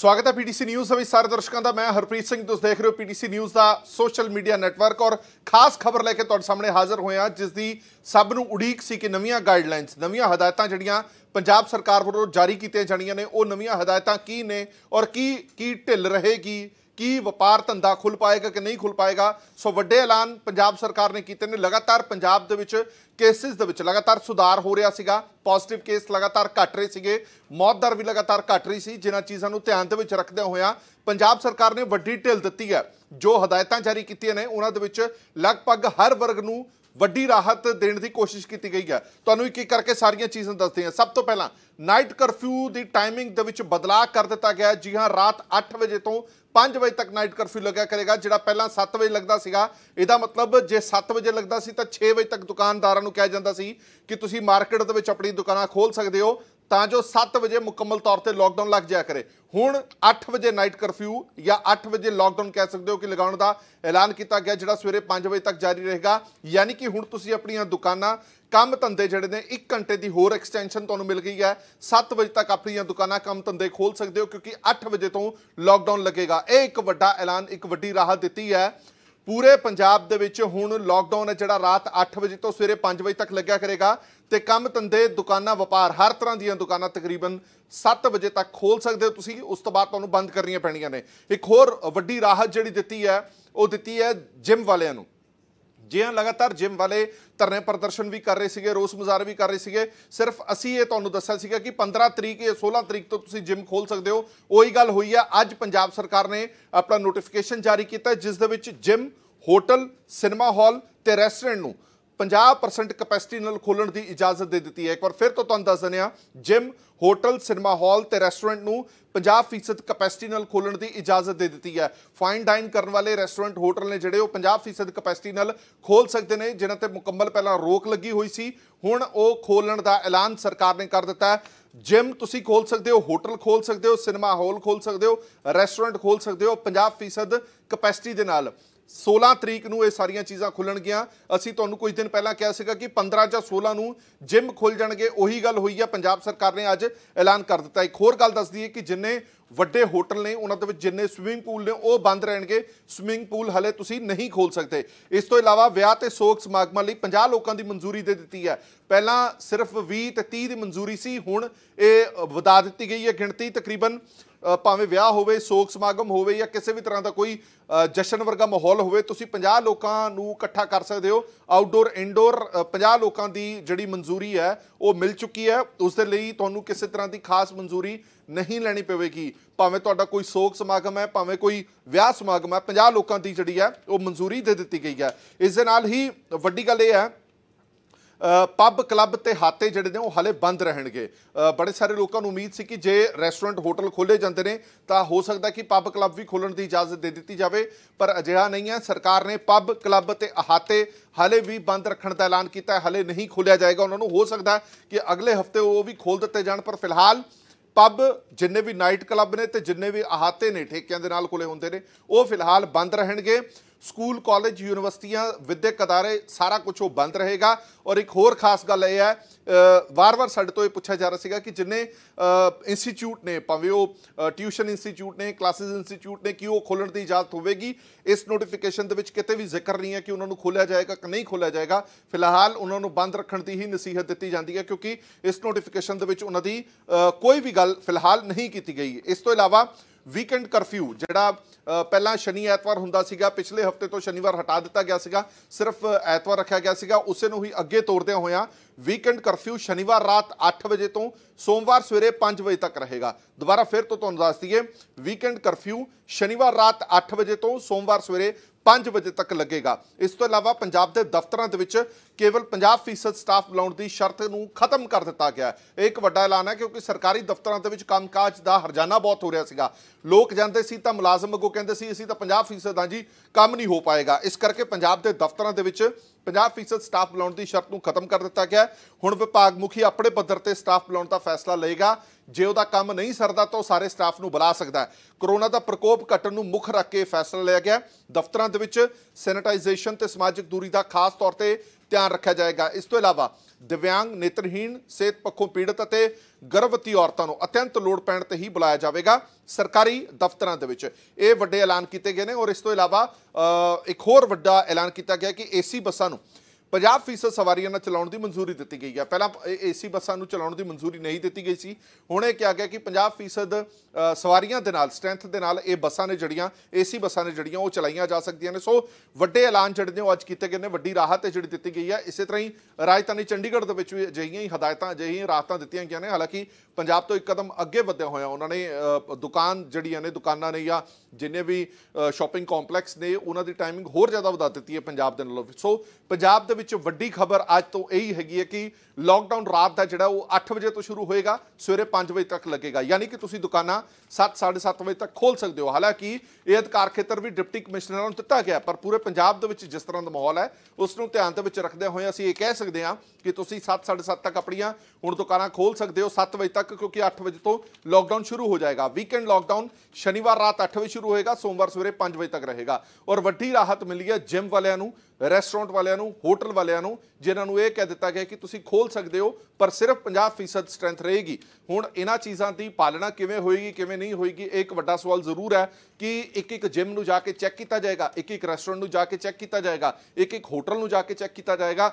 ਸਵਾਗਤ ਹੈ PTC news ਦੇ ਸਾਰੇ ਦਰਸ਼ਕਾਂ ਦਾ ਮੈਂ ਹਰਪ੍ਰੀਤ ਸਿੰਘ ਤੁਸੀਂ ਦੇਖ ਰਹੇ ਹੋ ਪੀਟੀਸੀ ਨਿਊਜ਼ ਦਾ ਸੋਸ਼ਲ ਮੀਡੀਆ ਨੈਟਵਰਕ ਔਰ ਖਾਸ ਖਬਰ ਲੈ ਕੇ ਤੁਹਾਡੇ ਸਾਹਮਣੇ ਹਾਜ਼ਰ ਹੋਏ ਆ ਜਿਸ ਦੀ ਸਭ ਨੂੰ ਉਡੀਕ ਸੀ ਕਿ ਨਵੀਆਂ ਗਾਈਡਲਾਈਨਸ ਨਵੀਆਂ ਹਦਾਇਤਾਂ ਜਿਹੜੀਆਂ ਪੰਜਾਬ ਸਰਕਾਰ ਵੱਲੋਂ ਜਾਰੀ ਕੀਤੀਆਂ ਜਾਣੀਆਂ ਨੇ ਉਹ ਨਵੀਆਂ ਹਦਾਇਤਾਂ ਕੀ ਨੇ ਔਰ ਕੀ ਕੀ ਢਿੱਲ ਰਹੇਗੀ ਕੀ ਵਪਾਰ ਧੰਦਾ ਖੁੱਲ ਪਾਏਗਾ ਕਿ ਨਹੀਂ ਖੁੱਲ ਪਾਏਗਾ ਸੋ ਵੱਡੇ ਐਲਾਨ ਪੰਜਾਬ ਸਰਕਾਰ ਨੇ ਕੀਤੇ ਨੇ ਲਗਾਤਾਰ ਪੰਜਾਬ ਦੇ ਵਿੱਚ ਕੇਸਿਸ ਦੇ ਵਿੱਚ ਲਗਾਤਾਰ ਸੁਧਾਰ ਹੋ ਰਿਹਾ ਸੀਗਾ ਪੋਜ਼ਿਟਿਵ ਕੇਸ ਲਗਾਤਾਰ ਘਟ ਰਹੇ ਸੀਗੇ ਮੌਤ ਦਰ ਵੀ ਲਗਾਤਾਰ ਘਟ ਰਹੀ ਸੀ ਜਿਨ੍ਹਾਂ ਚੀਜ਼ਾਂ ਨੂੰ ਧਿਆਨ ਦੇ ਵਿੱਚ ਰੱਖਦੇ ਹੋਇਆ ਪੰਜਾਬ ਸਰਕਾਰ ਨੇ ਵੱਡੀ ਢਿੱਲ ਦਿੱਤੀ ਹੈ ਜੋ ਹਦਾਇਤਾਂ ਜਾਰੀ ਕੀਤੀਆਂ ਨੇ ਉਹਨਾਂ ਦੇ ਵਿੱਚ ਲਗਭਗ ਹਰ ਵਰਗ ਨੂੰ ਵੱਡੀ ਰਾਹਤ ਦੇਣ ਦੀ ਕੋਸ਼ਿਸ਼ ਕੀਤੀ ਗਈ ਹੈ ਤੁਹਾਨੂੰ ਇੱਕ ਇੱਕ ਕਰਕੇ ਸਾਰੀਆਂ ਚੀਜ਼ਾਂ ਦੱਸਦੇ ਹਾਂ ਸਭ ਤੋਂ ਪਹਿਲਾਂ ਨਾਈਟ ਕਰਫਿਊ ਦੀ ਟਾਈਮਿੰਗ ਦੇ ਵਿੱਚ ਬਦਲਾਅ ਕਰ ਦਿੱਤਾ ਗਿਆ ਜੀ ਹਾਂ ਰਾਤ 8 ਵਜੇ ਤੋਂ 5 ਵਜੇ ਤੱਕ ਨਾਈਟ ਕਰਫਿਊ ਲੱਗਿਆ ਕਰੇਗਾ ਜਿਹੜਾ ਪਹਿਲਾਂ 7 ਵਜੇ ਲੱਗਦਾ ਸੀਗਾ ਇਹਦਾ ਮਤਲਬ ਜੇ 7 ਵਜੇ ਲੱਗਦਾ ਸੀ ਤਾਂ 6 ਵਜੇ ਤੱਕ ਦੁਕਾਨਦਾਰਾਂ ਨੂੰ ਕਿਹਾ ਜਾਂਦਾ ਸੀ ਕਿ ਤੁਸੀਂ ਮਾਰਕੀਟ ਦੇ ਵਿੱਚ ਆਪਣੀ ਦੁਕਾਨਾਂ ਖੋਲ ਸਕਦੇ ਹੋ ਤਾਂ ਜੋ 7 ਵਜੇ ਮੁਕੰਮਲ ਤੌਰ ਤੇ ਲਾਕਡਾਊਨ ਲੱਗ ਜਾਇਆ ਕਰੇ ਹੁਣ 8 ਵਜੇ ਨਾਈਟ ਕਰਫਿਊ ਜਾਂ 8 ਵਜੇ ਲਾਕਡਾਊਨ ਕਹਿ ਸਕਦੇ ਹੋ ਕਿ ਲਗਾਉਣ ਦਾ ਐਲਾਨ ਕੀਤਾ ਗਿਆ ਜਿਹੜਾ ਸਵੇਰੇ 5 ਵਜੇ ਤੱਕ ਜਾਰੀ ਰਹੇਗਾ ਯਾਨੀ ਕਿ ਹੁਣ ਤੁਸੀਂ ਆਪਣੀਆਂ ਦੁਕਾਨਾਂ ਕੰਮ ਧੰਦੇ ਜਿਹੜੇ ਨੇ 1 ਘੰਟੇ ਦੀ ਹੋਰ ਐਕਸਟੈਂਸ਼ਨ ਤੁਹਾਨੂੰ ਮਿਲ ਗਈ ਹੈ 7 ਵਜੇ ਤੱਕ ਆਪਣੀਆਂ ਦੁਕਾਨਾਂ ਕੰਮ ਧੰਦੇ ਖੋਲ ਸਕਦੇ ਹੋ ਕਿਉਂਕਿ 8 ਵਜੇ ਤੋਂ ਲਾਕਡਾਊਨ ਲੱਗੇਗਾ ਇਹ ਇੱਕ ਵੱਡਾ ਐਲਾਨ ਇੱਕ ਵੱਡੀ ਰਾਹਤ ਦਿੱਤੀ ਹੈ ਪੂਰੇ ਪੰਜਾਬ ਦੇ ਵਿੱਚ ਹੁਣ ਲਾਕਡਾਊਨ ਹੈ ਜਿਹੜਾ ਰਾਤ 8 ਵਜੇ ਤੋਂ ਸਵੇਰੇ 5 ਵਜੇ ਤੱਕ ਲੱਗਿਆ ਕਰੇਗਾ ਤੇ ਕੰਮ ਧੰਦੇ ਦੁਕਾਨਾਂ ਵਪਾਰ ਹਰ ਤਰ੍ਹਾਂ ਦੀਆਂ ਦੁਕਾਨਾਂ ਤਕਰੀਬਨ 7 ਵਜੇ ਤੱਕ ਖੋਲ ਸਕਦੇ ਹੋ ਤੁਸੀਂ ਉਸ ਤੋਂ ਬਾਅਦ ਤੁਹਾਨੂੰ ਬੰਦ ਕਰਨੀਆਂ ਪੈਣੀਆਂ ਨੇ ਇੱਕ ਹੋਰ ਵੱਡੀ ਰਾਹਤ ਜਿਹੜੀ ਦਿੱਤੀ ਹੈ ਉਹ ਦਿੱਤੀ ਹੈ ਜਿਮ ਵਾਲਿਆਂ ਨੂੰ ਜੀ ਲਗਾਤਾਰ ਜਿਮ ਵਾਲੇ ਧਰਨੇ ਪ੍ਰਦਰਸ਼ਨ ਵੀ ਕਰ ਰਹੇ ਸੀਗੇ ਰੋਸ ਮਜ਼ਾਰ ਵੀ ਕਰ ਰਹੇ ਸੀਗੇ ਸਿਰਫ ਅਸੀਂ ਇਹ ਤੁਹਾਨੂੰ ਦੱਸਿਆ ਸੀਗਾ ਕਿ 15 ਤਰੀਕ ਇਹ 16 ਤਰੀਕ ਤੋਂ ਤੁਸੀਂ ਜਿਮ ਖੋਲ ਸਕਦੇ ਹੋ ਉਹੀ ਗੱਲ ਹੋਈ ਆ ਅੱਜ ਪੰਜਾਬ ਸਰਕਾਰ ਨੇ ਆਪਣਾ ਨੋਟੀਫਿਕੇਸ਼ਨ ਜਾਰੀ ਕੀਤਾ ਜਿਸ ਦੇ ਵਿੱਚ ਜਿਮ ਹੋਟਲ ਸਿਨੇਮਾ ਹਾਲ ਤੇ ਰੈਸਟੋਰੈਂਟ ਨੂੰ 50% ਕਪੈਸਿਟੀ ਨਾਲ ਖੋਲਣ ਦੀ ਇਜਾਜ਼ਤ ਦੇ ਦਿੱਤੀ ਹੈ ਇੱਕ ਵਾਰ ਫਿਰ ਤੋਂ ਤੁਹਾਨੂੰ ਦੱਸ ਦਿੰਦੇ ਆ ਜਿਮ ਹੋਟਲ ਸਿਨੇਮਾ ਹਾਲ ਤੇ ਰੈਸਟੋਰੈਂਟ ਨੂੰ 50% ਕਪੈਸਿਟੀ ਨਾਲ ਖੋਲਣ ਦੀ ਇਜਾਜ਼ਤ ਦੇ ਦਿੱਤੀ ਹੈ ਫਾਈਨ ਡਾਈਨ ਕਰਨ ਵਾਲੇ ਰੈਸਟੋਰੈਂਟ ਹੋਟਲ ਨੇ ਜਿਹੜੇ ਉਹ 50% ਕਪੈਸਿਟੀ ਨਾਲ ਖੋਲ ਸਕਦੇ ਨੇ ਜਿਨ੍ਹਾਂ ਤੇ ਮੁਕੰਮਲ ਪਹਿਲਾਂ ਰੋਕ ਲੱਗੀ ਹੋਈ ਸੀ ਹੁਣ ਉਹ ਖੋਲਣ ਦਾ ਐਲਾਨ ਸਰਕਾਰ ਨੇ ਕਰ ਦਿੱਤਾ ਹੈ ਜਿਮ ਤੁਸੀਂ ਖੋਲ ਸਕਦੇ ਹੋ ਹੋਟਲ ਖੋਲ ਸਕਦੇ ਹੋ ਸਿਨੇਮਾ ਹਾਲ ਖੋਲ ਸਕਦੇ ਹੋ ਰੈਸਟੋਰੈਂਟ ਖੋਲ ਸਕਦੇ ਹੋ 50% ਕਪੈਸਿਟੀ ਦੇ ਨਾਲ 16 ਤਰੀਕ ਨੂੰ ਇਹ ਸਾਰੀਆਂ ਚੀਜ਼ਾਂ ਖੁੱਲਣਗੀਆਂ ਅਸੀਂ ਤੁਹਾਨੂੰ ਕੁਝ ਦਿਨ ਪਹਿਲਾਂ ਕਿਹਾ ਸੀਗਾ ਕਿ 15 ਜਾਂ 16 ਨੂੰ ਜਿਮ ਖੁੱਲ ਜਾਣਗੇ ਉਹੀ ਗੱਲ ਹੋਈ ਹੈ ਪੰਜਾਬ ਸਰਕਾਰ ਨੇ ਅੱਜ ਐਲਾਨ ਕਰ ਦਿੱਤਾ ਇੱਕ ਹੋਰ ਗੱਲ ਦੱਸਦੀ ਹੈ ਕਿ ਜਿੰਨੇ ਵੱਡੇ ਹੋਟਲ ਨੇ ਉਹਨਾਂ ਦੇ ਵਿੱਚ ਜਿੰਨੇ ਸਵਿਮਿੰਗ ਪੂਲ ਨੇ ਉਹ ਬੰਦ ਰਹਿਣਗੇ ਸਵਿਮਿੰਗ ਪੂਲ ਹਲੇ ਤੁਸੀਂ ਨਹੀਂ ਖੋਲ ਸਕਦੇ ਇਸ ਤੋਂ ਇਲਾਵਾ ਵਿਆਹ ਤੇ ਸੋਗ ਸਮਾਗਮਾਂ ਲਈ 50 ਲੋਕਾਂ ਦੀ ਮਨਜ਼ੂਰੀ ਦੇ ਦਿੱਤੀ ਹੈ ਪਹਿਲਾਂ ਸਿਰਫ 20 ਤੇ 30 ਦੀ ਮਨਜ਼ੂਰੀ ਸੀ ਹੁਣ ਇਹ ਵਧਾ ਦਿੱਤੀ ਗਈ ਹੈ ਗਿਣਤੀ ਤਕਰੀਬਨ ਭਾਵੇਂ ਵਿਆਹ ਹੋਵੇ ਸੋਗ ਸਮਾਗਮ ਹੋਵੇ ਜਾਂ ਕਿਸੇ ਵੀ ਤਰ੍ਹਾਂ ਦਾ ਕੋਈ ਜਸ਼ਨ ਵਰਗਾ ਮਾਹੌਲ ਹੋਵੇ ਤੁਸੀਂ 50 ਲੋਕਾਂ ਨੂੰ ਇਕੱਠਾ ਕਰ ਸਕਦੇ ਹੋ ਆਊਟਡੋਰ ਇਨਡੋਰ 50 ਲੋਕਾਂ ਦੀ ਜਿਹੜੀ ਮਨਜ਼ੂਰੀ ਹੈ ਉਹ ਮਿਲ ਚੁੱਕੀ ਹੈ ਉਸ ਦੇ ਲਈ ਤੁਹਾਨੂੰ ਕਿਸੇ ਤਰ੍ਹਾਂ ਦੀ ਖਾਸ ਮਨਜ਼ੂਰੀ ਨਹੀਂ ਲੈਣੀ ਪਵੇਗੀ ਭਾਵੇਂ ਤੁਹਾਡਾ ਕੋਈ ਸੋਗ ਸਮਾਗਮ ਹੈ ਭਾਵੇਂ ਕੋਈ ਵਿਆਹ ਸਮਾਗਮ ਹੈ 50 ਲੋਕਾਂ ਦੀ ਜਿਹੜੀ ਹੈ ਉਹ ਮਨਜ਼ੂਰੀ ਦੇ ਦਿੱਤੀ ਗਈ ਹੈ ਇਸ ਦੇ ਨਾਲ ਹੀ ਵੱਡੀ ਗੱਲ ਇਹ ਹੈ ਪੱਬ ਕਲੱਬ ਤੇ ਹਾਤੇ ਜਿਹੜੇ ਨੇ ਉਹ ਹਲੇ ਬੰਦ ਰਹਿਣਗੇ ਬੜੇ ਸਾਰੇ ਲੋਕਾਂ ਨੂੰ ਉਮੀਦ ਸੀ ਕਿ ਜੇ ਰੈਸਟੋਰੈਂਟ ਹੋਟਲ ਖੋਲੇ ਜਾਂਦੇ ਨੇ ਤਾਂ ਹੋ ਸਕਦਾ ਕਿ ਪੱਬ ਕਲੱਬ ਵੀ ਖੋਲਣ ਦੀ ਇਜਾਜ਼ਤ ਦੇ ਦਿੱਤੀ ਜਾਵੇ ਪਰ ਅਜਿਹਾ ਨਹੀਂ ਹੈ ਸਰਕਾਰ ਨੇ ਪੱਬ ਕਲੱਬ ਤੇ ਹਾਤੇ ਹਲੇ ਵੀ ਬੰਦ ਰੱਖਣ ਦਾ ਐਲਾਨ ਕੀਤਾ ਹੈ ਹਲੇ ਨਹੀਂ ਖੋਲਿਆ ਜਾਏਗਾ ਉਹਨਾਂ ਨੂੰ ਹੋ ਸਕਦਾ ਕਿ ਅਗਲੇ ਹਫਤੇ ਉਹ ਵੀ ਖੋਲ ਦਿੱਤੇ ਜਾਣ ਪਰ ਫਿਲਹਾਲ ਪੱਬ ਜਿੰਨੇ ਵੀ ਨਾਈਟ ਕਲੱਬ ਨੇ ਤੇ ਜਿੰਨੇ ਵੀ ਹਾਤੇ ਨੇ ਠੇਕਿਆਂ ਦੇ ਨਾਲ ਕੋਲੇ ਹੁੰਦੇ ਨੇ ਉਹ ਫਿਲਹਾਲ ਬੰਦ ਰਹਿਣਗੇ ਸਕੂਲ ਕਾਲਜ ਯੂਨੀਵਰਸਿਟੀਆਂ ਵਿਦਿਅਕ ਅਦਾਰੇ ਸਾਰਾ ਕੁਝ ਉਹ ਬੰਦ ਰਹੇਗਾ ਔਰ ਇੱਕ ਹੋਰ ਖਾਸ ਗੱਲ ਇਹ ਹੈ ਵਾਰ-ਵਾਰ ਸਾਡੇ ਤੋਂ ਇਹ ਪੁੱਛਿਆ ਜਾ ਰਿਹਾ ਸੀਗਾ ਕਿ ਜਿੰਨੇ ਇੰਸਟੀਚਿਊਟ ਨੇ ਭਾਵੇਂ ਉਹ ਟਿਊਸ਼ਨ ਇੰਸਟੀਚਿਊਟ ਨੇ ਕਲਾਸਿਸ ਇੰਸਟੀਚਿਊਟ ਨੇ ਕਿ ਉਹ ਖੋਲਣ ਦੀ ਇਜਾਜ਼ਤ ਹੋਵੇਗੀ ਇਸ ਨੋਟੀਫਿਕੇਸ਼ਨ ਦੇ ਵਿੱਚ ਕਿਤੇ ਵੀ ਜ਼ਿਕਰ ਨਹੀਂ ਹੈ ਕਿ ਉਹਨਾਂ ਨੂੰ ਖੋਲਿਆ ਜਾਏਗਾ ਕਿ ਨਹੀਂ ਖੋਲਿਆ ਜਾਏਗਾ ਫਿਲਹਾਲ ਉਹਨਾਂ ਨੂੰ ਬੰਦ ਰੱਖਣ ਦੀ ਹੀ ਨਸੀਹਤ ਦਿੱਤੀ ਜਾਂਦੀ ਹੈ ਕਿਉਂਕਿ ਇਸ ਨੋਟੀਫਿਕੇਸ਼ਨ ਦੇ ਵਿੱਚ ਉਹਨਾਂ ਦੀ ਕੋਈ ਵੀ ਗੱਲ ਫਿਲਹਾਲ ਨਹੀਂ ਕੀਤੀ ਗਈ ਇਸ ਤੋਂ ਇਲਾਵਾ ਵੀਕਐਂਡ ਕਰਫਿਊ ਜਿਹੜਾ ਪਹਿਲਾਂ ਸ਼ਨੀ ਐਤਵਾਰ ਹੁੰਦਾ ਸੀਗਾ ਪਿਛਲੇ ਹਫਤੇ ਤੋਂ ਸ਼ਨੀਵਾਰ ਹਟਾ ਦਿੱਤਾ ਗਿਆ ਸੀਗਾ ਸਿਰਫ ਐਤਵਾਰ ਰੱਖਿਆ ਗਿਆ ਸੀਗਾ ਉਸੇ ਨੂੰ ਹੀ ਅੱਗੇ ਤੋਰਦਿਆਂ ਹੋਇਆਂ ਵੀਕਐਂਡ ਕਰਫਿਊ ਸ਼ਨੀਵਾਰ ਰਾਤ 8 ਵਜੇ ਤੋਂ ਸੋਮਵਾਰ ਸਵੇਰੇ 5 ਵਜੇ ਤੱਕ ਰਹੇਗਾ ਦੁਬਾਰਾ ਫਿਰ ਤੋਂ ਤੁਹਾਨੂੰ ਦੱਸ ਦਈਏ ਵੀਕਐਂਡ ਕਰਫਿਊ ਸ਼ਨੀਵਾਰ ਰਾਤ 8 ਵਜੇ ਤੋਂ ਸੋਮਵਾਰ ਸਵੇਰੇ 5 ਵਜੇ ਤੱਕ ਲੱਗੇਗਾ ਇਸ ਤੋਂ ਇਲਾਵਾ ਪੰਜਾਬ ਦੇ ਦਫ਼ਤਰਾਂ ਦੇ ਵਿੱਚ ਕੇਵਲ 50% ਸਟਾਫ ਬੁਲਾਉਣ ਦੀ ਸ਼ਰਤ ਨੂੰ ਖਤਮ ਕਰ ਦਿੱਤਾ ਗਿਆ ਇਹ ਇੱਕ ਵੱਡਾ ਐਲਾਨ ਹੈ ਕਿਉਂਕਿ ਸਰਕਾਰੀ ਦਫ਼ਤਰਾਂ ਦੇ ਵਿੱਚ ਕੰਮਕਾਜ ਦਾ ਹਰਜਾਨਾ ਬਹੁਤ ਹੋ ਰਿਹਾ ਸੀਗਾ ਲੋਕ ਜਾਂਦੇ ਸੀ ਤਾਂ ਮੁਲਾਜ਼ਮ ਅਗੋ ਕਹਿੰਦੇ ਸੀ ਅਸੀਂ ਤਾਂ 50% ਹਾਂ ਜੀ ਕੰਮ ਨਹੀਂ ਹੋ ਪਾਏਗਾ ਇਸ ਕਰਕੇ ਪੰਜਾਬ ਦੇ ਦਫ਼ਤਰਾਂ ਦੇ ਵਿੱਚ 50% ਸਟਾਫ ਬੁਲਾਉਣ ਦੀ ਸ਼ਰਤ ਨੂੰ ਖਤਮ ਕਰ ਦਿੱਤਾ ਗਿਆ ਹੁਣ ਵਿਭਾਗ ਮੁਖੀ ਆਪਣੇ ਪੱਧਰ ਤੇ ਸਟਾਫ ਬੁਲਾਉਣ ਦਾ ਫੈਸਲਾ ਲਏਗਾ ਜੇ ਉਹਦਾ ਕੰਮ ਨਹੀਂ ਸਰਦਾ ਤਾਂ ਉਹ ਸਾਰੇ ਸਟਾਫ ਨੂੰ ਬੁਲਾ ਸਕਦਾ ਹੈ ਕਰੋਨਾ ਦਾ ਪ੍ਰਕੋਪ ਘਟਣ ਨੂੰ ਮੁੱਖ ਰੱਖ ਕੇ ਫੈਸਲਾ ਲਿਆ ਗਿਆ ਦਫ਼ਤਰਾਂ ਦੇ ਵਿੱਚ ਸੈਨੀਟਾਈਜੇਸ਼ਨ ਤੇ ਸਮਾਜਿਕ ਦੂਰੀ ਦਾ ਖਾਸ ਤੌਰ ਤੇ ਧਿਆਨ ਰੱਖਿਆ ਜਾਏਗਾ ਇਸ ਤੋਂ ਇਲਾਵਾ ਦਿਵਿਆਂਗ ਨੇਤਰਹੀਣ ਸਿਹਤ ਪੱਖੋਂ ਪੀੜਤ ਅਤੇ ਗਰਭਵਤੀ ਔਰਤਾਂ ਨੂੰ ਅਤਿਅੰਤ ਲੋੜ ਪੈਣ ਤੇ ਹੀ ਬੁਲਾਇਆ ਜਾਵੇਗਾ ਸਰਕਾਰੀ ਦਫ਼ਤਰਾਂ ਦੇ ਵਿੱਚ ਇਹ ਵੱਡੇ ਐਲਾਨ ਕੀਤੇ ਗਏ ਨੇ ਔਰ ਇਸ ਤੋਂ ਇਲਾਵਾ ਇੱਕ ਹੋਰ ਵੱਡਾ ਐਲਾਨ ਕੀਤਾ ਗਿਆ ਕਿ ਏਸੀ ਬੱਸਾਂ ਨੂੰ 50% ਸਵਾਰੀਆਂ ਨਾਲ ਚਲਾਉਣ ਦੀ ਮਨਜ਼ੂਰੀ ਦਿੱਤੀ ਗਈ ਹੈ ਪਹਿਲਾਂ ਏਸੀ ਬੱਸਾਂ ਨੂੰ ਚਲਾਉਣ ਦੀ ਮਨਜ਼ੂਰੀ ਨਹੀਂ ਦਿੱਤੀ ਗਈ ਸੀ ਹੁਣ ਇਹ ਕਿਹਾ ਗਿਆ ਕਿ 50% ਸਵਾਰੀਆਂ ਦੇ ਨਾਲ ਸਟਰੈਂਥ ਦੇ ਨਾਲ ਇਹ ਬੱਸਾਂ ਨੇ ਜੜੀਆਂ ਏਸੀ ਬੱਸਾਂ ਨੇ ਜੜੀਆਂ ਉਹ ਚਲਾਈਆਂ ਜਾ ਸਕਦੀਆਂ ਨੇ ਸੋ ਵੱਡੇ ਐਲਾਨ ਜਿਹੜੇ ਨੇ ਉਹ ਅੱਜ ਕੀਤੇ ਗਏ ਨੇ ਵੱਡੀ ਰਾਹਤ ਹੈ ਜਿਹੜੀ ਦਿੱਤੀ ਗਈ ਹੈ ਇਸੇ ਤਰ੍ਹਾਂ ਹੀ ਰਾਜਧਾਨੀ ਚੰਡੀਗੜ੍ਹ ਦੇ ਵਿੱਚ ਵੀ ਅਜਿਹੀਆਂ ਹੀ ਹਦਾਇਤਾਂ ਅਜਿਹੀਆਂ ਰਾਹਤਾਂ ਦਿੱਤੀਆਂ ਗਈਆਂ ਨੇ ਹਾਲਾਂਕਿ ਪੰਜਾਬ ਤੋਂ ਇੱਕ ਕਦਮ ਅੱਗੇ ਵਧਿਆ ਹੋਇਆ ਉਹਨਾਂ ਨੇ ਦੁਕਾਨ ਜਿਹੜੀਆਂ ਨੇ ਦੁਕਾਨਾਂ ਨੇ ਜਾਂ ਜਿੰਨੇ ਵੀ ਸ਼ਾਪਿੰਗ ਕੰਪਲੈਕਸ ਨੇ ਉਹਨਾਂ ਦੀ ਟਾਈਮਿੰਗ ਹੋਰ ਜ਼ਿਆਦਾ ਵਧਾ ਦਿੱਤੀ ਹੈ ਪੰਜਾਬ ਦੇ ਨਾਲ ਸੋ ਪੰਜਾਬ ਦੇ ਵਿੱਚ ਵੱਡੀ ਖਬਰ ਅੱਜ ਤੋਂ ਇਹੀ ਹੈਗੀ ਹੈ ਕਿ ਲਾਕਡਾਊਨ ਰਾਤ ਦਾ ਜਿਹੜਾ ਉਹ 8 ਵਜੇ ਤੋਂ ਸ਼ੁਰੂ ਹੋਏਗਾ ਸਵੇਰੇ 5 ਵਜੇ ਤੱਕ ਲੱਗੇਗਾ ਯਾਨੀ ਕਿ ਤੁਸੀਂ ਦੁਕਾਨਾਂ 7 7:30 ਵਜੇ ਤੱਕ ਖੋਲ ਸਕਦੇ ਹੋ ਹਾਲਾਂਕਿ ਇਹ ਅਧਿਕਾਰ ਖੇਤਰ ਵੀ ਡਿਪਟੀ ਕਮਿਸ਼ਨਰਾਂ ਨੂੰ ਦਿੱਤਾ ਗਿਆ ਪਰ ਪੂਰੇ ਪੰਜਾਬ ਦੇ ਵਿੱਚ ਜਿਸ ਤਰ੍ਹਾਂ ਦਾ ਮਾਹੌਲ ਹੈ ਉਸ ਨੂੰ ਧਿਆਨ ਦੇ ਵਿੱਚ ਰੱਖਦੇ ਹੋਏ ਅਸੀਂ ਇਹ ਕਹਿ ਸਕਦੇ ਹਾਂ ਕਿ ਤੁਸੀਂ 7:30 ਤੱਕ ਆਪਣੀਆਂ ਹੁਣ ਦੁਕਾਨਾਂ ਖੋਲ ਸਕਦੇ ਹੋ 7 ਵਜੇ ਤੱਕ ਕਿਉਂਕਿ 8 ਵਜੇ ਤੋਂ ਲਾਕਡਾਊਨ ਸ਼ੁਰੂ ਹੋ ਜਾਏਗਾ ਵੀਕਐਂਡ ਲਾਕਡਾਊਨ ਸ਼ਨੀਵਾਰ ਰਾਤ 8 ਵਜੇ ਸ਼ੁਰੂ ਹੋਏਗਾ ਸੋਮਵਾਰ ਸਵੇਰੇ 5 ਵਜੇ ਤੱਕ ਰਹੇਗਾ ਔਰ ਵੱਡੀ ਰਾਹਤ ਮਿਲੀ ਹੈ ਜਿਮ ਵਾਲਿਆਂ ਨੂੰ ਰੈਸਟੋਰੈਂਟ ਵਾਲਿਆਂ ਨੂੰ ਹੋਟਲ ਵਾਲਿਆਂ ਨੂੰ ਜਿਨ੍ਹਾਂ ਨੂੰ ਇਹ ਕਹਿ ਦਿੱਤਾ ਗਿਆ ਕਿ ਤੁਸੀਂ ਖੋਲ ਸਕਦੇ ਹੋ ਪਰ ਸਿਰਫ 50% ਸਟਰੈਂਥ ਰਹੇਗੀ ਹੁਣ ਇਹਨਾਂ ਚੀਜ਼ਾਂ ਦੀ ਪਾਲਣਾ ਕਿਵੇਂ ਹੋਏਗੀ ਕਿਵੇਂ ਨਹੀਂ ਹੋਏਗੀ ਇਹ ਇੱਕ ਵੱਡਾ ਸਵਾਲ ਜ਼ਰੂਰ ਹੈ ਕਿ ਇੱਕ ਇੱਕ ਜਿਮ ਨੂੰ ਜਾ ਕੇ ਚੈੱਕ ਕੀਤਾ ਜਾਏਗਾ ਇੱਕ ਇੱਕ ਰੈਸਟੋਰੈਂਟ ਨੂੰ ਜਾ ਕੇ ਚੈੱਕ ਕੀਤਾ ਜਾਏਗਾ ਇੱਕ ਇੱਕ ਹੋਟਲ ਨੂੰ ਜਾ ਕੇ ਚੈੱਕ ਕੀਤਾ ਜਾਏਗਾ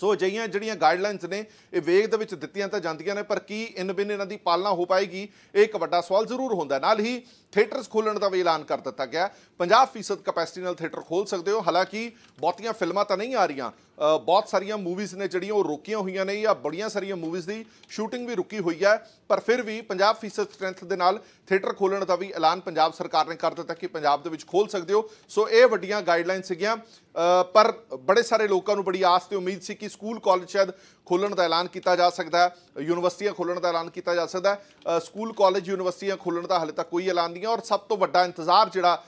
ਸੋ ਅਜਿਹੀਆਂ ਜਿਹੜੀਆਂ ਗਾਈਡਲਾਈਨਸ ਨੇ ਇਹ ਵੇਗ ਦੇ ਵਿੱਚ ਦਿੱਤੀਆਂ ਤਾਂ ਜਾਂਦੀਆਂ ਨੇ ਪਰ ਕੀ ਇਨ ਬਿਨ ਇਹਨਾਂ ਦੀ ਪਾਲਣਾ ਹੋ ਪਾਏਗੀ ਇਹ ਇੱਕ ਵੱਡਾ ਸਵਾਲ ਜ਼ਰੂਰ ਹੁੰਦਾ ਨਾਲ ਹੀ ਥੀਏਟਰਸ ਖੋਲਣ ਦਾ ਵੀ ਐਲਾਨ ਕਰ ਦਿੱਤਾ ਗਿਆ 50% ਕਪੈਸਿਟੀ ਨਾਲ ਥੀਏਟਰ ਖੋਲ ਸਕਦੇ ਹੋ ਹਾਲਾਂਕਿ ਬਹੁਤੀਆਂ ਫਿਲਮਾਂ ਤਾਂ ਨਹੀਂ ਆ ਰਹੀਆਂ ਬਹੁਤ ਸਾਰੀਆਂ ਮੂਵੀਜ਼ ਨੇ ਜਿਹੜੀਆਂ ਉਹ ਰੁਕੀਆਂ ਹੋਈਆਂ ਨੇ ਜਾਂ ਬੜੀਆਂ ਸਾਰੀਆਂ ਮੂਵੀਜ਼ ਦੀ ਸ਼ੂਟਿੰਗ ਵੀ ਰੁਕੀ ਹੋਈ ਹੈ ਪਰ ਫਿਰ ਵੀ 50% ਸਟਰੈਂਥ ਦੇ ਨਾਲ ਥੀਏਟਰ ਖੋਲਣ ਦਾ ਵੀ ਐਲਾਨ ਪੰਜਾਬ ਸਰਕਾਰ ਨੇ ਕਰ ਦਿੱਤਾ ਕਿ ਪੰਜਾਬ ਦੇ ਵਿੱਚ ਖੋਲ ਸਕਦੇ ਹੋ ਸੋ ਇਹ ਵੱਡੀਆਂ ਗਾਈਡਲਾਈਨ ਸੀਗੀਆਂ ਪਰ ਬੜੇ ਸਾਰੇ ਲੋਕਾਂ ਨੂੰ ਬੜੀ ਆਸ ਤੇ ਉਮੀਦ ਸੀ ਕਿ ਸਕੂਲ ਕਾਲਜ ਸ਼ਾਇਦ ਖੋਲਣ ਦਾ ਐਲਾਨ ਕੀਤਾ ਜਾ ਸਕਦਾ ਹੈ ਯੂਨੀਵਰਸਿਟੀਆਂ ਖੋਲਣ ਦਾ ਐਲਾਨ ਕੀਤਾ ਜਾ ਸਕਦਾ ਹੈ ਸਕੂਲ ਕਾਲਜ ਯੂਨੀਵਰਸਿਟੀਆਂ ਖੋਲਣ ਦਾ ਹਾਲੇ ਤੱਕ ਕੋਈ ਐਲਾਨ ਨਹੀਂ ਹੈ ਔਰ ਸਭ ਤੋਂ ਵੱਡਾ ਇੰਤਜ਼ਾਰ ਜਿਹੜਾ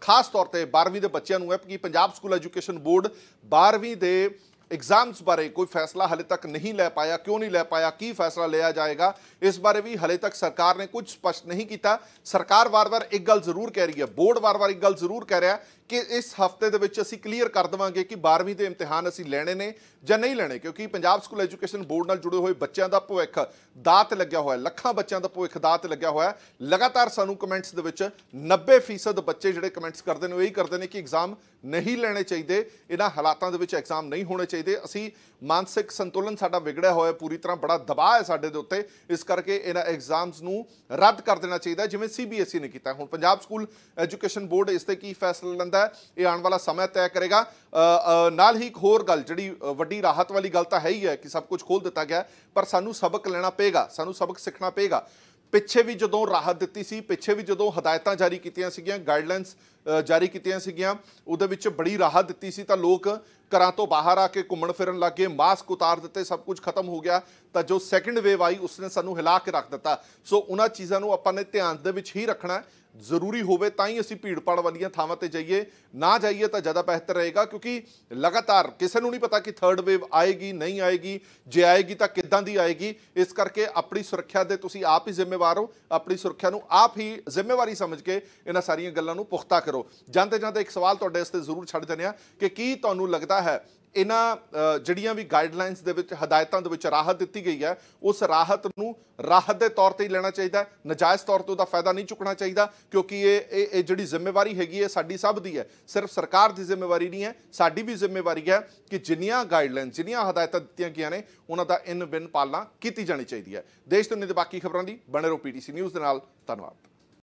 ਖਾਸ ਤੌਰ ਤੇ 12ਵੀਂ ਦੇ ਬੱਚਿਆਂ ਨੂੰ ਹੈ ਕਿ ਪੰਜਾਬ ਸਕੂਲ ਐਜੂਕੇਸ਼ਨ ਬੋਰਡ 12ਵੀਂ ਦੇ ਐਗਜ਼ਾਮਸ ਬਾਰੇ ਕੋਈ ਫੈਸਲਾ ਹਲੇ ਤੱਕ ਨਹੀਂ ਲੈ ਪਾਇਆ ਕਿਉਂ ਨਹੀਂ ਲੈ ਪਾਇਆ ਕੀ ਫੈਸਲਾ ਲਿਆ ਜਾਏਗਾ ਇਸ ਬਾਰੇ ਵੀ ਹਲੇ ਤੱਕ ਸਰਕਾਰ ਨੇ ਕੁਝ ਸਪਸ਼ਟ ਨਹੀਂ ਕੀਤਾ ਸਰਕਾਰ ਵਾਰ-ਵਾਰ ਇੱਕ ਗੱਲ ਜ਼ਰੂਰ ਕਹਿ ਰਹੀ ਹੈ ਬੋਰਡ ਵਾਰ-ਵਾਰ ਇੱਕ ਗੱਲ ਜ਼ਰੂਰ ਕਹਿ ਰਿਹਾ ਕਿ ਇਸ ਹਫਤੇ ਦੇ ਵਿੱਚ ਅਸੀਂ ਕਲੀਅਰ ਕਰ ਦਵਾਂਗੇ ਕਿ 12ਵੀਂ ਦੇ ਇਮਤਿਹਾਨ ਅਸੀਂ ਲੈਣੇ ਨੇ ਜਾਂ ਨਹੀਂ ਲੈਣੇ ਕਿਉਂਕਿ ਪੰਜਾਬ ਸਕੂਲ ਐਜੂਕੇਸ਼ਨ ਬੋਰਡ ਨਾਲ ਜੁੜੇ ਹੋਏ ਬੱਚਿਆਂ ਦਾ ਭਵਿੱਖ ਦਾਤ ਲੱਗਿਆ ਹੋਇਆ ਲੱਖਾਂ ਬੱਚਿਆਂ ਦਾ ਭਵਿੱਖ ਦਾਤ ਲੱਗਿਆ ਹੋਇਆ ਲਗਾਤਾਰ ਸਾਨੂੰ ਕਮੈਂਟਸ ਦੇ ਵਿੱਚ 90% ਬੱਚੇ ਜਿਹੜੇ ਕਮੈਂਟਸ ਕਰਦੇ ਨੇ ਉਹ ਇਹੀ ਕਰਦੇ ਨੇ ਕਿ ਐਗਜ਼ਾਮ ਨਹੀਂ ਲੈਣੇ ਚਾਹੀਦੇ ਇਹਨਾਂ ਹਾਲਾਤਾਂ ਦੇ ਵਿੱਚ ਐਗਜ਼ਾਮ ਨਹੀਂ ਹੋਣੇ ਚਾਹੀਦੇ ਅਸੀਂ ਮਾਨਸਿਕ ਸੰਤੁਲਨ ਸਾਡਾ ਵਿਗੜਿਆ ਹੋਇਆ ਪੂਰੀ ਤਰ੍ਹਾਂ ਬੜਾ ਦਬਾਅ ਹੈ ਸਾਡੇ ਦੇ ਉੱਤੇ ਇਸ ਕਰਕੇ ਇਹਨਾਂ ਐਗਜ਼ਾਮਸ ਨੂੰ ਰੱਦ ਕਰ ਦੇਣਾ ਚਾਹੀਦਾ ਜਿਵੇਂ ਸੀਬੀਐਸਈ e ਨੇ ਕੀਤਾ ਹੁਣ ਪੰਜਾਬ ਸਕੂਲ ਐਜੂਕੇਸ਼ਨ ਬੋਰਡ ਇਸ ਤੇ ਕੀ ਫੈਸਲਾ ਲੈਂਦਾ ਹੈ ਇਹ ਆਉਣ ਵਾਲਾ ਸਮਾਂ ਤੈਅ ਕਰੇਗਾ ਨਾਲ ਹੀ ਇੱਕ ਹੋਰ ਗੱਲ ਜਿਹੜੀ ਵੱਡੀ ਰਾਹਤ ਵਾਲੀ ਗੱਲ ਤਾਂ ਹੈ ਹੀ ਹੈ ਕਿ ਸਭ ਕੁਝ ਖੋਲ ਦਿੱਤਾ ਗਿਆ ਪਰ ਸਾਨੂੰ ਸਬਕ ਲੈਣਾ ਪਏਗਾ ਸਾਨੂੰ ਸਬਕ ਸਿੱਖਣਾ ਪਏਗਾ ਪਿੱਛੇ ਵੀ ਜਦੋਂ ਰਾਹਤ ਦਿੱਤੀ ਸੀ ਪਿੱਛੇ ਵੀ ਜਦੋਂ ਹਦਾਇਤਾਂ ਜਾਰੀ ਕੀਤੀਆਂ ਸੀਗੀਆਂ ਗਾਈਡਲਾਈਨਸ ਜਾਰੀ ਕੀਤੀਆਂ ਸੀਗੀਆਂ ਉਹਦੇ ਵਿੱਚ ਬੜੀ ਰਾਹਤ ਦਿੱਤੀ ਸੀ ਤਾਂ ਲੋਕ ਘਰਾਂ ਤੋਂ ਬਾਹਰ ਆ ਕੇ ਘੁੰਮਣ ਫਿਰਨ ਲੱਗੇ ਮਾਸਕ ਉਤਾਰ ਦਿੱਤੇ ਸਭ ਕੁਝ ਖਤਮ ਹੋ ਗਿਆ ਤਾਂ ਜੋ ਸੈਕੰਡ ਵੇਵ ਆਈ ਉਸਨੇ ਸਾਨੂੰ ਹਿਲਾ ਕੇ ਰੱਖ ਦਿੱਤਾ ਸੋ ਉਹਨਾਂ ਚੀਜ਼ਾਂ ਨੂੰ ਆਪਾਂ ਨੇ ਧਿਆਨ ਦੇ ਵਿੱਚ ਹੀ ਰੱਖਣਾ ਹੈ ਜ਼ਰੂਰੀ ਹੋਵੇ ਤਾਂ ਹੀ ਅਸੀਂ ਭੀੜ ਭਾੜ ਵਾਲੀਆਂ ਥਾਵਾਂ ਤੇ ਜਾਈਏ ਨਾ ਜਾਈਏ ਤਾਂ ਜ਼ਿਆਦਾ ਬਿਹਤਰ ਰਹੇਗਾ ਕਿਉਂਕਿ ਲਗਾਤਾਰ ਕਿਸੇ ਨੂੰ ਨਹੀਂ ਪਤਾ ਕਿ ਥਰਡ ਵੇਵ ਆਏਗੀ ਨਹੀਂ ਆਏਗੀ ਜੇ ਆਏਗੀ ਤਾਂ ਕਿੱਦਾਂ ਦੀ ਆਏਗੀ ਇਸ ਕਰਕੇ ਆਪਣੀ ਸੁਰੱਖਿਆ ਦੇ ਤੁਸੀਂ ਆਪ ਹੀ ਜ਼ਿੰਮੇਵਾਰ ਹੋ ਆਪਣੀ ਸੁਰੱਖਿਆ ਨੂੰ ਆਪ ਹੀ ਜ਼ਿੰਮੇਵਾਰੀ ਸਮਝ ਕੇ ਇਹਨਾਂ ਸਾਰੀਆਂ ਗੱਲਾਂ ਨੂੰ ਪੁਖਤਾ ਕਰੋ ਜਾਂਦੇ ਜਾਂਦੇ ਇੱਕ ਸਵਾਲ ਤੁਹਾਡੇ ਵਾਸਤੇ ਜ਼ਰੂਰ ਛੱਡ ਦਿੰਦੇ ਆ ਕਿ ਕੀ ਤੁਹਾਨੂੰ ਲੱਗਦਾ ਹੈ ਇਹਨਾਂ ਜਿਹੜੀਆਂ ਵੀ ਗਾਈਡਲਾਈਨਸ ਦੇ ਵਿੱਚ ਹਦਾਇਤਾਂ ਦੇ ਵਿੱਚ ਰਾਹਤ ਦਿੱਤੀ ਗਈ ਹੈ ਉਸ ਰਾਹਤ ਨੂੰ ਰਾਹਤ ਦੇ ਤੌਰ ਤੇ ਹੀ ਲੈਣਾ ਚਾਹੀਦਾ ਨਜਾਇਜ਼ ਤੌਰ ਤੇ ਉਹਦਾ ਫਾਇਦਾ ਨਹੀਂ ਚੁੱਕਣਾ ਚਾਹੀਦਾ ਕਿਉਂਕਿ ਇਹ ਇਹ ਜਿਹੜੀ ਜ਼ਿੰਮੇਵਾਰੀ ਹੈਗੀ ਹੈ ਸਾਡੀ ਸਭ ਦੀ ਹੈ ਸਿਰਫ ਸਰਕਾਰ ਦੀ ਜ਼ਿੰਮੇਵਾਰੀ ਨਹੀਂ ਹੈ ਸਾਡੀ ਵੀ ਜ਼ਿੰਮੇਵਾਰੀ ਹੈ ਕਿ ਜਿੰਨੀਆਂ ਗਾਈਡਲਾਈਨਸ ਜਿੰਨੀਆਂ ਹਦਾਇਤਾਂ ਦਿੱਤੀਆਂ ਗਈਆਂ ਨੇ ਉਹਨਾਂ ਦਾ ਇਨ ਬਿਨ ਪਾਲਣਾ ਕੀਤੀ ਜਾਣੀ ਚਾਹੀਦੀ ਹੈ ਦੇਸ਼ ਤੋਂ ਦੇ ਬਾਕੀ ਖਬਰਾਂ ਦੀ ਬਣੇ ਰਹੋ ਪੀਟੀਸੀ ਨਿਊਜ਼ ਦੇ ਨਾਲ ਧੰਨਵਾਦ